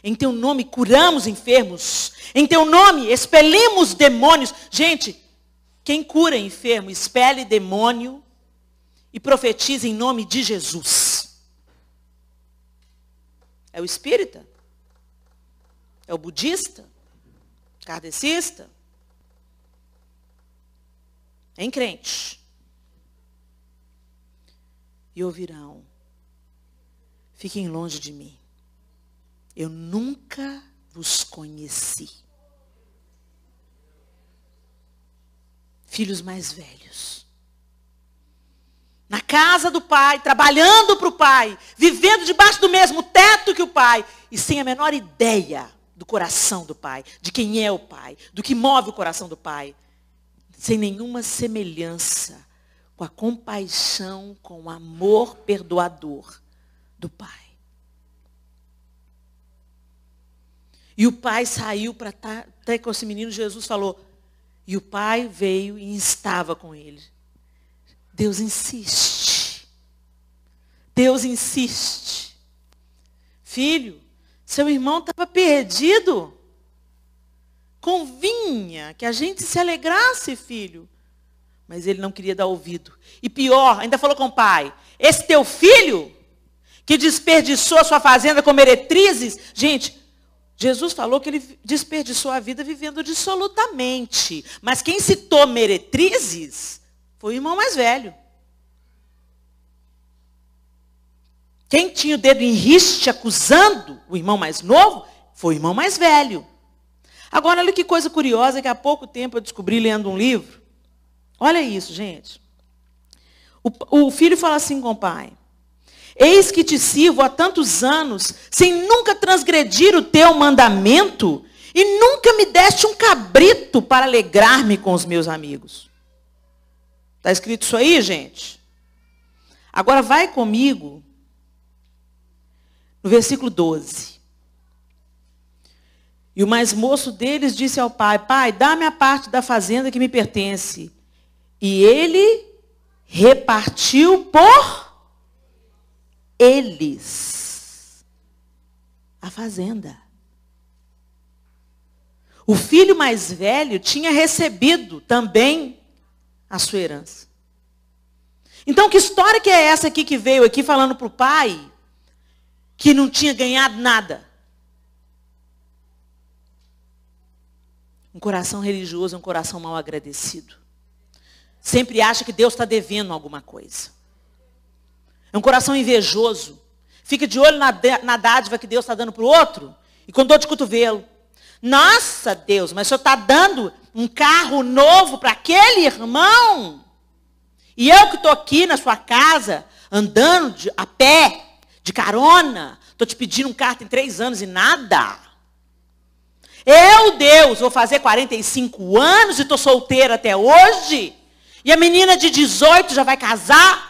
em teu nome curamos enfermos. Em teu nome expelimos demônios. Gente, quem cura enfermo, expele demônio e profetiza em nome de Jesus. É o espírita? É o budista? Kardecista? É em crente. E ouvirão: Fiquem longe de mim eu nunca vos conheci. Filhos mais velhos. Na casa do pai, trabalhando para o pai, vivendo debaixo do mesmo teto que o pai, e sem a menor ideia do coração do pai, de quem é o pai, do que move o coração do pai, sem nenhuma semelhança com a compaixão, com o amor perdoador do pai. E o pai saiu para estar tá, tá, com esse menino. Jesus falou. E o pai veio e estava com ele. Deus insiste. Deus insiste. Filho, seu irmão estava perdido. Convinha que a gente se alegrasse, filho. Mas ele não queria dar ouvido. E pior, ainda falou com o pai: Esse teu filho, que desperdiçou a sua fazenda com meretrizes, gente, Jesus falou que ele desperdiçou a vida vivendo dissolutamente. Mas quem citou meretrizes foi o irmão mais velho. Quem tinha o dedo em riste acusando o irmão mais novo foi o irmão mais velho. Agora, olha que coisa curiosa que há pouco tempo eu descobri lendo um livro. Olha isso, gente. O, o filho fala assim com o pai: Eis que te sirvo há tantos anos, sem nunca transgredir o teu mandamento, e nunca me deste um cabrito para alegrar-me com os meus amigos. Está escrito isso aí, gente? Agora vai comigo no versículo 12. E o mais moço deles disse ao pai: Pai, dá-me a parte da fazenda que me pertence. E ele repartiu por eles a fazenda. O filho mais velho tinha recebido também a sua herança. Então, que história que é essa aqui que veio aqui falando para o pai que não tinha ganhado nada? Um coração religioso é um coração mal agradecido. Sempre acha que Deus está devendo alguma coisa. É um coração invejoso. Fica de olho na, na dádiva que Deus está dando para o outro e com dor de cotovelo. Nossa, Deus, mas o senhor está dando um carro novo para aquele irmão? E eu que estou aqui na sua casa, andando de, a pé, de carona, estou te pedindo um carro tem três anos e nada. Eu, Deus, vou fazer 45 anos e estou solteira até hoje. E a menina de 18 já vai casar.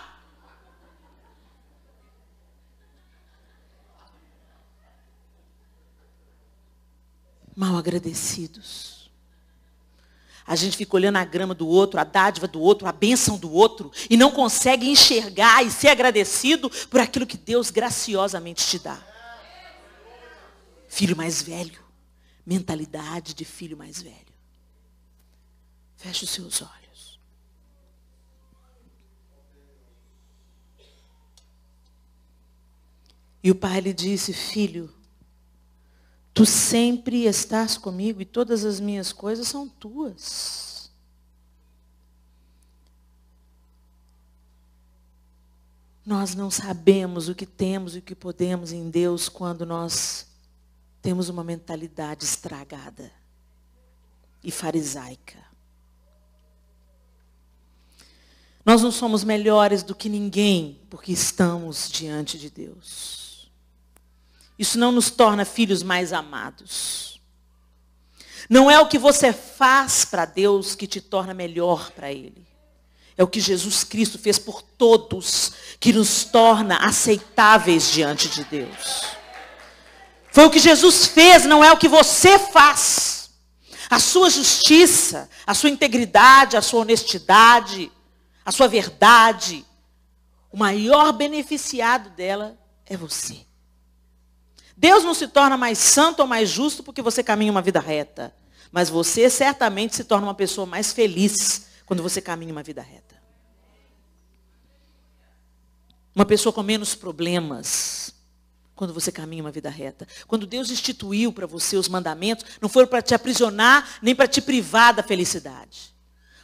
mal agradecidos. A gente fica olhando a grama do outro, a dádiva do outro, a bênção do outro, e não consegue enxergar e ser agradecido por aquilo que Deus graciosamente te dá. Filho mais velho, mentalidade de filho mais velho. Feche os seus olhos. E o pai lhe disse: Filho, Tu sempre estás comigo e todas as minhas coisas são tuas. Nós não sabemos o que temos e o que podemos em Deus quando nós temos uma mentalidade estragada e farisaica. Nós não somos melhores do que ninguém porque estamos diante de Deus isso não nos torna filhos mais amados. Não é o que você faz para Deus que te torna melhor para Ele. É o que Jesus Cristo fez por todos que nos torna aceitáveis diante de Deus. Foi o que Jesus fez, não é o que você faz. A sua justiça, a sua integridade, a sua honestidade, a sua verdade. O maior beneficiado dela é você. Deus não se torna mais santo ou mais justo porque você caminha uma vida reta. Mas você certamente se torna uma pessoa mais feliz quando você caminha uma vida reta. Uma pessoa com menos problemas quando você caminha uma vida reta. Quando Deus instituiu para você os mandamentos, não foram para te aprisionar, nem para te privar da felicidade.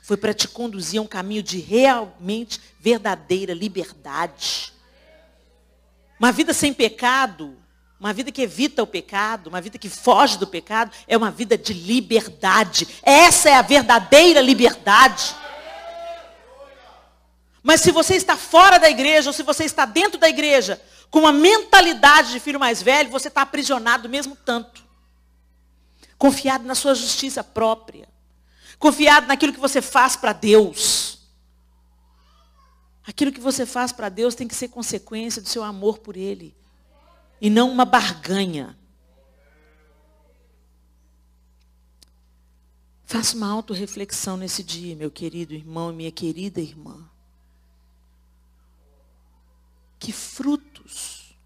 Foi para te conduzir a um caminho de realmente verdadeira liberdade. Uma vida sem pecado uma vida que evita o pecado, uma vida que foge do pecado, é uma vida de liberdade. Essa é a verdadeira liberdade. Mas se você está fora da igreja, ou se você está dentro da igreja, com uma mentalidade de filho mais velho, você está aprisionado mesmo tanto. Confiado na sua justiça própria. Confiado naquilo que você faz para Deus. Aquilo que você faz para Deus tem que ser consequência do seu amor por Ele e não uma barganha. Faça uma autorreflexão nesse dia, meu querido irmão e minha querida irmã. Que frutos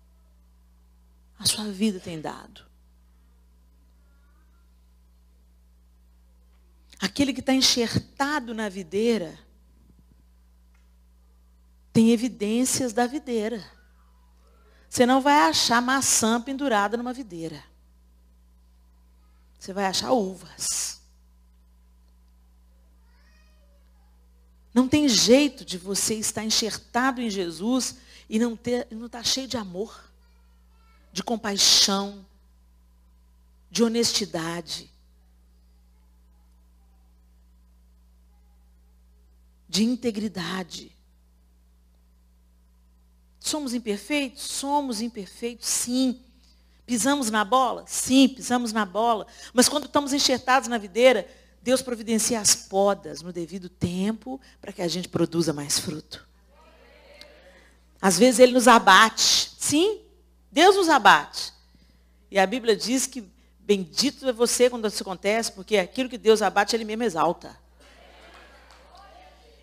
a sua vida tem dado? Aquele que está enxertado na videira tem evidências da videira. Você não vai achar maçã pendurada numa videira. Você vai achar uvas. Não tem jeito de você estar enxertado em Jesus e não ter, não estar tá cheio de amor, de compaixão, de honestidade, de integridade. Somos imperfeitos? Somos imperfeitos, sim. Pisamos na bola? Sim, pisamos na bola. Mas quando estamos enxertados na videira, Deus providencia as podas no devido tempo para que a gente produza mais fruto. Às vezes ele nos abate. Sim, Deus nos abate. E a Bíblia diz que bendito é você quando isso acontece, porque aquilo que Deus abate, ele mesmo exalta.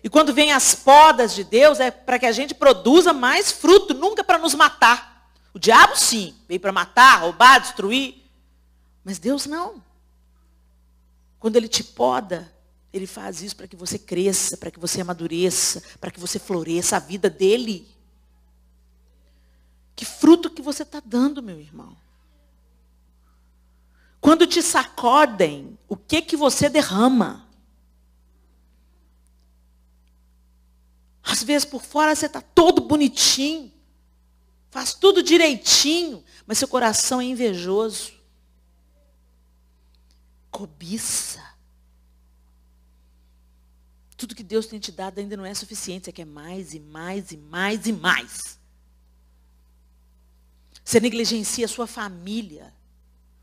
E quando vem as podas de Deus, é para que a gente produza mais fruto, nunca para nos matar. O diabo, sim, veio para matar, roubar, destruir. Mas Deus não. Quando ele te poda, ele faz isso para que você cresça, para que você amadureça, para que você floresça a vida dele. Que fruto que você está dando, meu irmão? Quando te sacodem, o que que você derrama? Às vezes por fora você está todo bonitinho, faz tudo direitinho, mas seu coração é invejoso. Cobiça. Tudo que Deus tem te dado ainda não é suficiente, você quer mais e mais e mais e mais. Você negligencia a sua família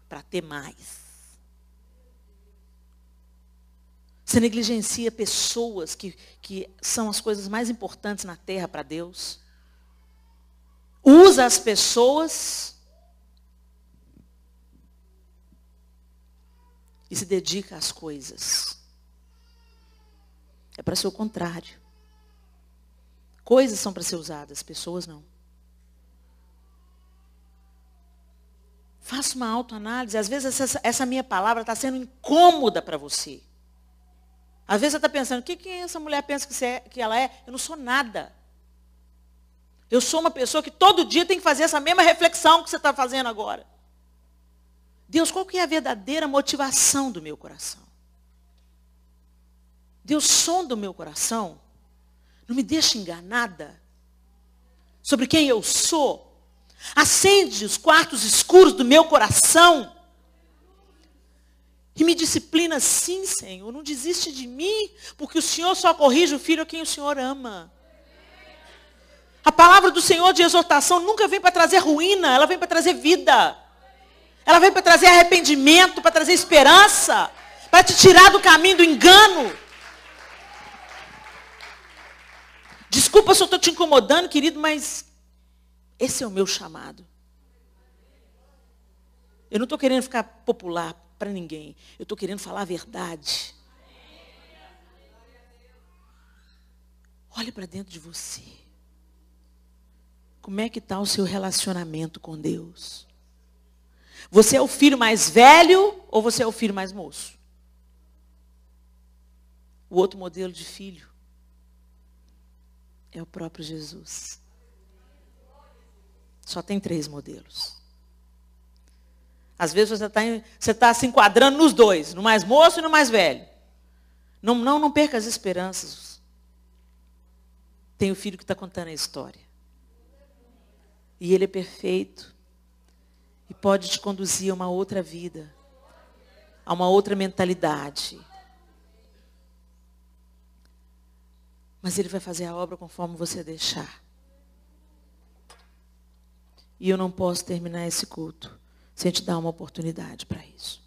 para ter mais. Você negligencia pessoas que, que são as coisas mais importantes na terra para Deus. Usa as pessoas e se dedica às coisas. É para ser o contrário. Coisas são para ser usadas, pessoas não. Faça uma autoanálise. Às vezes essa, essa minha palavra está sendo incômoda para você. Às vezes você está pensando, o que, que essa mulher pensa que, você é, que ela é? Eu não sou nada. Eu sou uma pessoa que todo dia tem que fazer essa mesma reflexão que você está fazendo agora. Deus, qual que é a verdadeira motivação do meu coração? Deus, som do meu coração, não me deixa enganada sobre quem eu sou. Acende os quartos escuros do meu coração e me disciplina, sim, Senhor. Não desiste de mim, porque o Senhor só corrige o filho a quem o Senhor ama. A palavra do Senhor de exortação nunca vem para trazer ruína, ela vem para trazer vida. Ela vem para trazer arrependimento, para trazer esperança, para te tirar do caminho do engano. Desculpa se eu estou te incomodando, querido, mas esse é o meu chamado. Eu não estou querendo ficar popular, para ninguém. Eu estou querendo falar a verdade. Olhe para dentro de você. Como é que está o seu relacionamento com Deus? Você é o filho mais velho ou você é o filho mais moço? O outro modelo de filho é o próprio Jesus. Só tem três modelos. Às vezes você está você tá se enquadrando nos dois, no mais moço e no mais velho. Não, não, não perca as esperanças. Tem o filho que está contando a história. E ele é perfeito. E pode te conduzir a uma outra vida, a uma outra mentalidade. Mas ele vai fazer a obra conforme você deixar. E eu não posso terminar esse culto você te dá uma oportunidade para isso.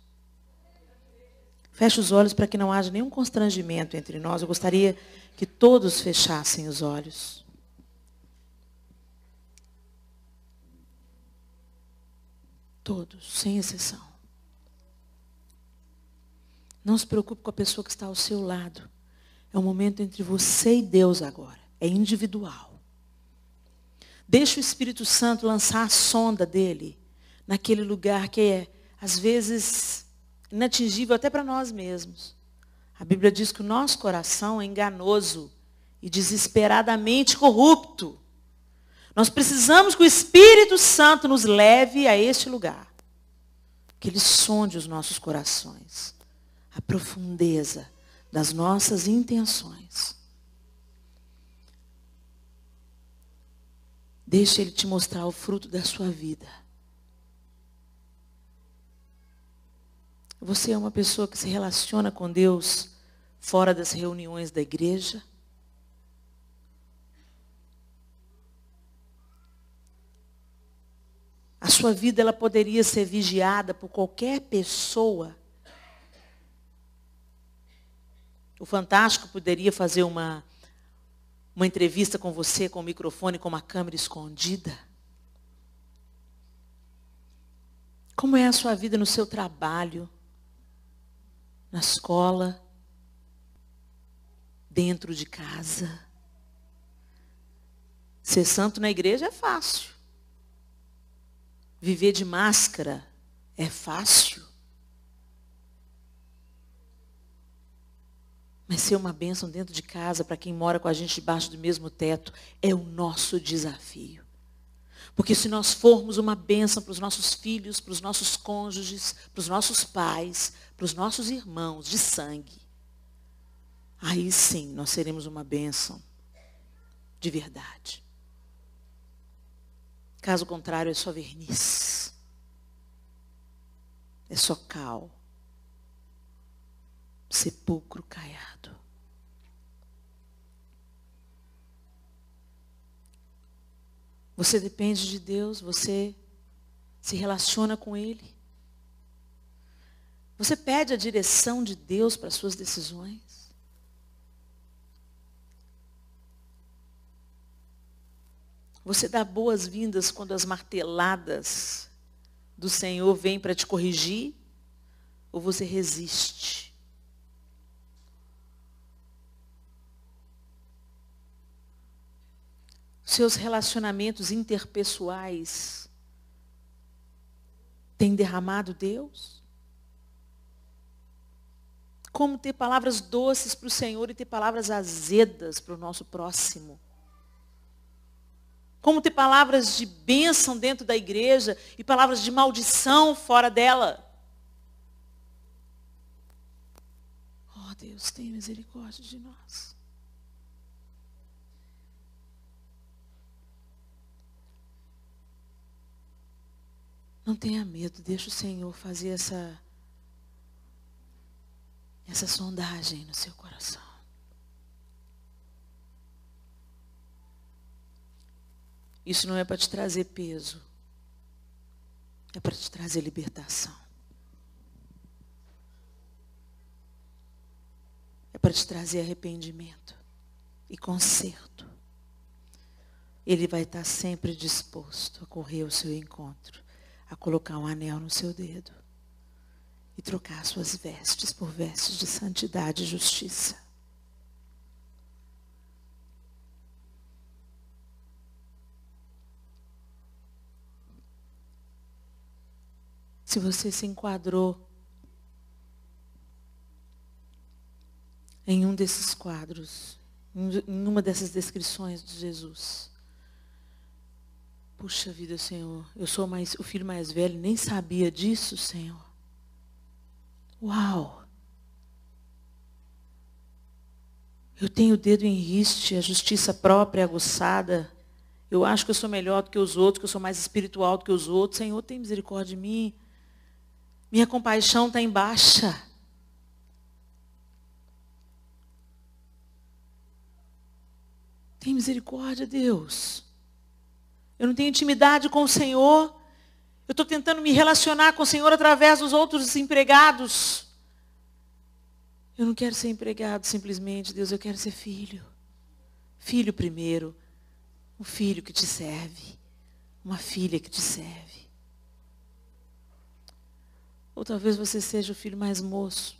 Feche os olhos para que não haja nenhum constrangimento entre nós. Eu gostaria que todos fechassem os olhos. Todos, sem exceção. Não se preocupe com a pessoa que está ao seu lado. É um momento entre você e Deus agora. É individual. Deixa o Espírito Santo lançar a sonda dele naquele lugar que é, às vezes, inatingível até para nós mesmos. A Bíblia diz que o nosso coração é enganoso e desesperadamente corrupto. Nós precisamos que o Espírito Santo nos leve a este lugar. Que ele sonde os nossos corações, a profundeza das nossas intenções. Deixa ele te mostrar o fruto da sua vida. Você é uma pessoa que se relaciona com Deus fora das reuniões da igreja? A sua vida ela poderia ser vigiada por qualquer pessoa. O Fantástico poderia fazer uma, uma entrevista com você com o microfone, com uma câmera escondida. Como é a sua vida no seu trabalho? na escola, dentro de casa. Ser santo na igreja é fácil. Viver de máscara é fácil. Mas ser uma bênção dentro de casa, para quem mora com a gente debaixo do mesmo teto, é o nosso desafio. Porque se nós formos uma bênção para os nossos filhos, para os nossos cônjuges, para os nossos pais, para os nossos irmãos de sangue, aí sim nós seremos uma bênção de verdade. Caso contrário, é só verniz. É só cal. Sepulcro caiado. Você depende de Deus, você se relaciona com Ele. Você pede a direção de Deus para suas decisões. Você dá boas-vindas quando as marteladas do Senhor vêm para te corrigir? Ou você resiste? seus relacionamentos interpessoais têm derramado Deus? Como ter palavras doces para o Senhor e ter palavras azedas para o nosso próximo? Como ter palavras de bênção dentro da igreja e palavras de maldição fora dela? Oh Deus, tenha misericórdia de nós. Não tenha medo, deixa o Senhor fazer essa essa sondagem no seu coração. Isso não é para te trazer peso. É para te trazer libertação. É para te trazer arrependimento e conserto. Ele vai estar sempre disposto a correr ao seu encontro a colocar um anel no seu dedo e trocar suas vestes por vestes de santidade e justiça. Se você se enquadrou em um desses quadros, em uma dessas descrições de Jesus, Puxa vida, Senhor, eu sou mais o filho mais velho, nem sabia disso, Senhor. Uau! Eu tenho o dedo em riste, a justiça própria é aguçada. Eu acho que eu sou melhor do que os outros, que eu sou mais espiritual do que os outros. Senhor, tem misericórdia de mim. Minha compaixão está em baixa. Tem misericórdia, Deus eu não tenho intimidade com o Senhor, eu estou tentando me relacionar com o Senhor através dos outros empregados. Eu não quero ser empregado simplesmente, Deus, eu quero ser filho. Filho primeiro, um filho que te serve, uma filha que te serve. Ou talvez você seja o filho mais moço.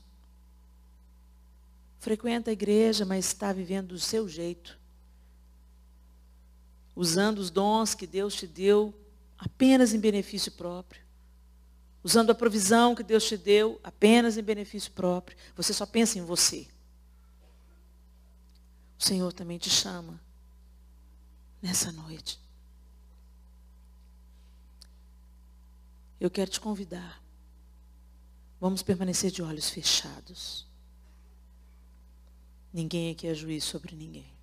Frequenta a igreja, mas está vivendo do seu jeito usando os dons que Deus te deu apenas em benefício próprio, usando a provisão que Deus te deu apenas em benefício próprio. Você só pensa em você. O Senhor também te chama nessa noite. Eu quero te convidar. Vamos permanecer de olhos fechados. Ninguém aqui é juiz sobre ninguém.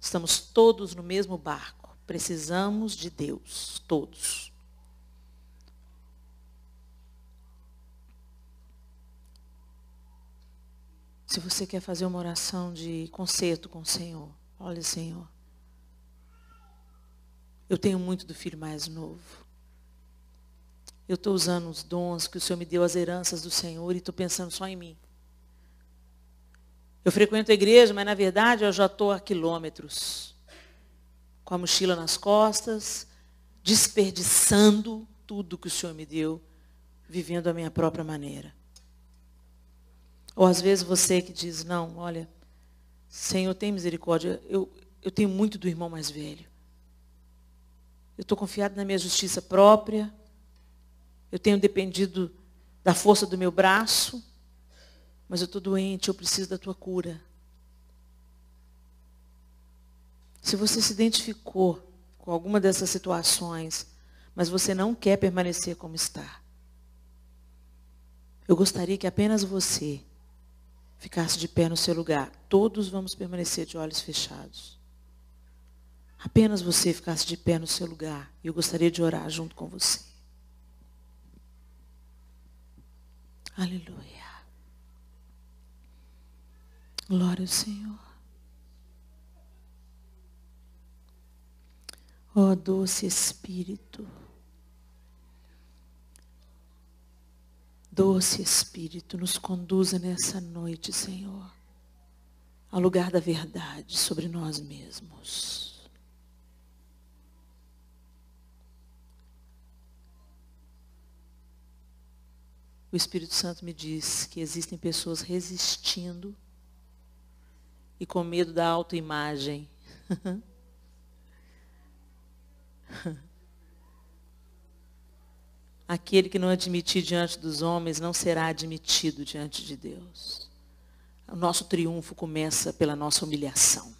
Estamos todos no mesmo barco. Precisamos de Deus, todos. Se você quer fazer uma oração de conserto com o Senhor, olha, Senhor, eu tenho muito do filho mais novo. Eu estou usando os dons que o Senhor me deu, as heranças do Senhor, e estou pensando só em mim. Eu frequento a igreja, mas na verdade eu já estou a quilômetros. Com a mochila nas costas, desperdiçando tudo que o Senhor me deu, vivendo a minha própria maneira. Ou às vezes você que diz, não, olha, Senhor, tem misericórdia, eu, eu tenho muito do irmão mais velho. Eu estou confiado na minha justiça própria, eu tenho dependido da força do meu braço, mas eu estou doente, eu preciso da tua cura. Se você se identificou com alguma dessas situações, mas você não quer permanecer como está, eu gostaria que apenas você ficasse de pé no seu lugar. Todos vamos permanecer de olhos fechados. Apenas você ficasse de pé no seu lugar. E eu gostaria de orar junto com você. Aleluia. Glória ao Senhor. Ó oh, doce Espírito. Doce Espírito, nos conduza nessa noite, Senhor, ao lugar da verdade sobre nós mesmos. O Espírito Santo me diz que existem pessoas resistindo e com medo da autoimagem. (laughs) Aquele que não admitir diante dos homens não será admitido diante de Deus. O nosso triunfo começa pela nossa humilhação.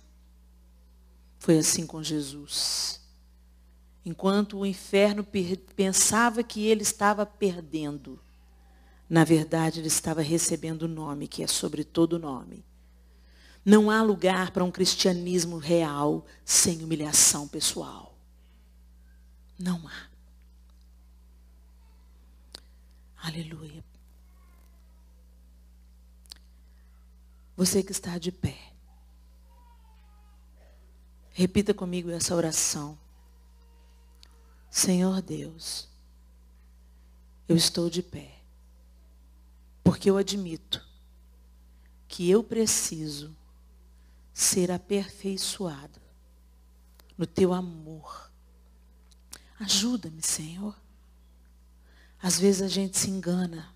Foi assim com Jesus. Enquanto o inferno pensava que ele estava perdendo, na verdade ele estava recebendo o nome que é sobre todo nome não há lugar para um cristianismo real sem humilhação pessoal. Não há. Aleluia. Você que está de pé, repita comigo essa oração. Senhor Deus, eu estou de pé, porque eu admito que eu preciso ser aperfeiçoado no teu amor. Ajuda-me, Senhor. Às vezes a gente se engana.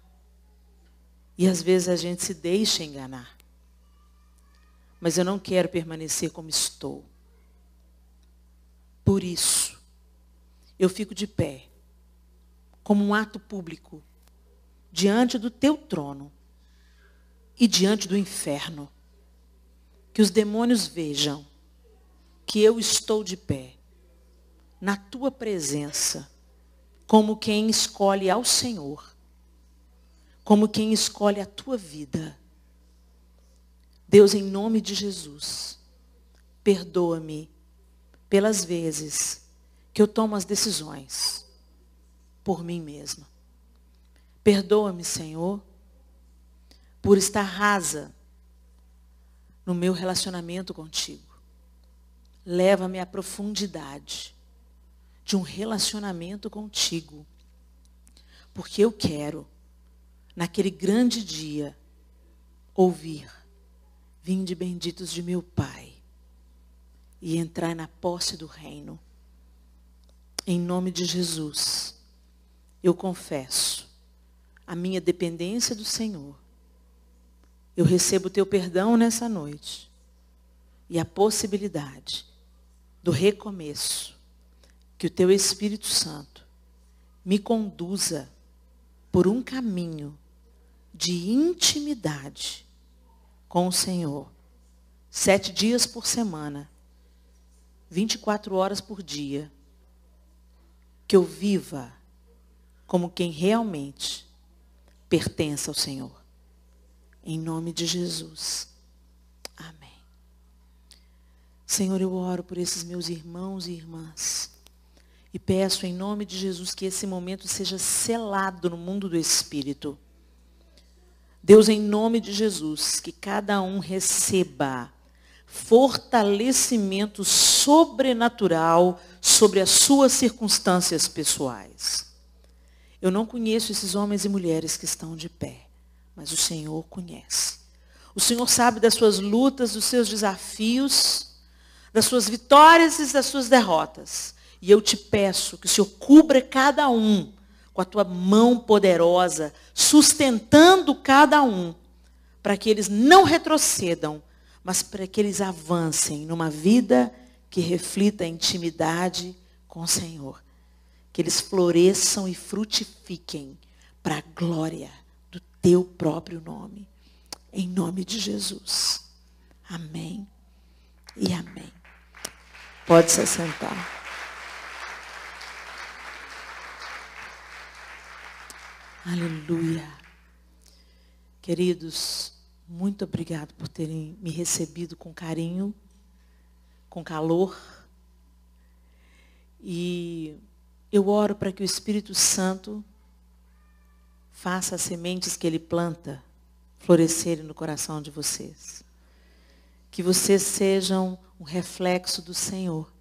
E às vezes a gente se deixa enganar. Mas eu não quero permanecer como estou. Por isso, eu fico de pé, como um ato público, diante do teu trono e diante do inferno que os demônios vejam que eu estou de pé na tua presença, como quem escolhe ao Senhor, como quem escolhe a tua vida. Deus, em nome de Jesus, perdoa-me pelas vezes que eu tomo as decisões por mim mesma. Perdoa-me, Senhor, por estar rasa no meu relacionamento contigo. Leva-me à profundidade de um relacionamento contigo. Porque eu quero, naquele grande dia, ouvir: Vinde benditos de meu Pai e entrai na posse do reino. Em nome de Jesus, eu confesso a minha dependência do Senhor eu recebo o teu perdão nessa noite e a possibilidade do recomeço. Que o teu Espírito Santo me conduza por um caminho de intimidade com o Senhor. Sete dias por semana, 24 horas por dia. Que eu viva como quem realmente pertence ao Senhor. Em nome de Jesus. Amém. Senhor, eu oro por esses meus irmãos e irmãs. E peço em nome de Jesus que esse momento seja selado no mundo do Espírito. Deus, em nome de Jesus, que cada um receba fortalecimento sobrenatural sobre as suas circunstâncias pessoais. Eu não conheço esses homens e mulheres que estão de pé mas o Senhor conhece. O Senhor sabe das suas lutas, dos seus desafios, das suas vitórias e das suas derrotas. E eu te peço que o Senhor cubra cada um com a tua mão poderosa, sustentando cada um, para que eles não retrocedam, mas para que eles avancem numa vida que reflita a intimidade com o Senhor. Que eles floresçam e frutifiquem para a glória teu próprio nome. Em nome de Jesus. Amém e amém. Pode se assentar. Aleluia. Queridos, muito obrigado por terem me recebido com carinho, com calor. E eu oro para que o Espírito Santo faça as sementes que Ele planta florescerem no coração de vocês. Que vocês sejam um reflexo do Senhor.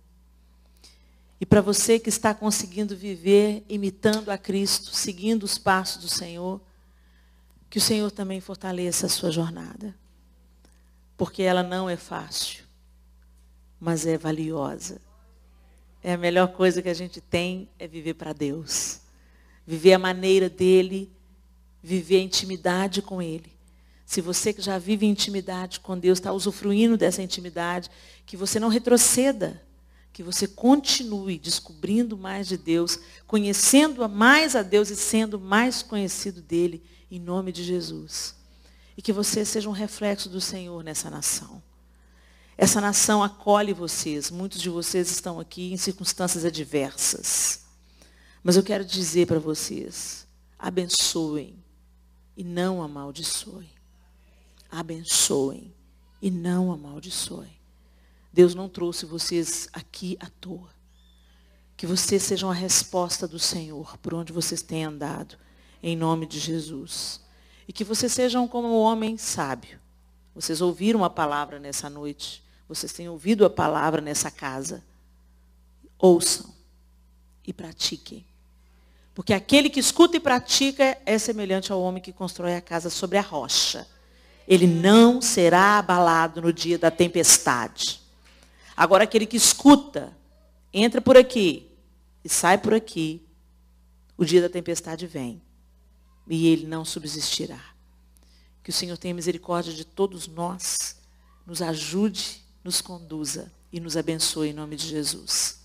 E para você que está conseguindo viver imitando a Cristo, seguindo os passos do Senhor, que o Senhor também fortaleça a sua jornada. Porque ela não é fácil, mas é valiosa. É a melhor coisa que a gente tem é viver para Deus. Viver a maneira dele viver intimidade com Ele. Se você que já vive intimidade com Deus está usufruindo dessa intimidade, que você não retroceda, que você continue descobrindo mais de Deus, conhecendo mais a Deus e sendo mais conhecido dele, em nome de Jesus. E que você seja um reflexo do Senhor nessa nação. Essa nação acolhe vocês, muitos de vocês estão aqui em circunstâncias adversas. Mas eu quero dizer para vocês, abençoem, e não amaldiçoe. Abençoem e não amaldiçoem. Deus não trouxe vocês aqui à toa. Que vocês sejam a resposta do Senhor por onde vocês têm andado, em nome de Jesus. E que vocês sejam como o um homem sábio. Vocês ouviram a palavra nessa noite. Vocês têm ouvido a palavra nessa casa. Ouçam e pratiquem. Porque aquele que escuta e pratica é semelhante ao homem que constrói a casa sobre a rocha. Ele não será abalado no dia da tempestade. Agora, aquele que escuta, entra por aqui e sai por aqui, o dia da tempestade vem e ele não subsistirá. Que o Senhor tenha misericórdia de todos nós, nos ajude, nos conduza e nos abençoe em nome de Jesus.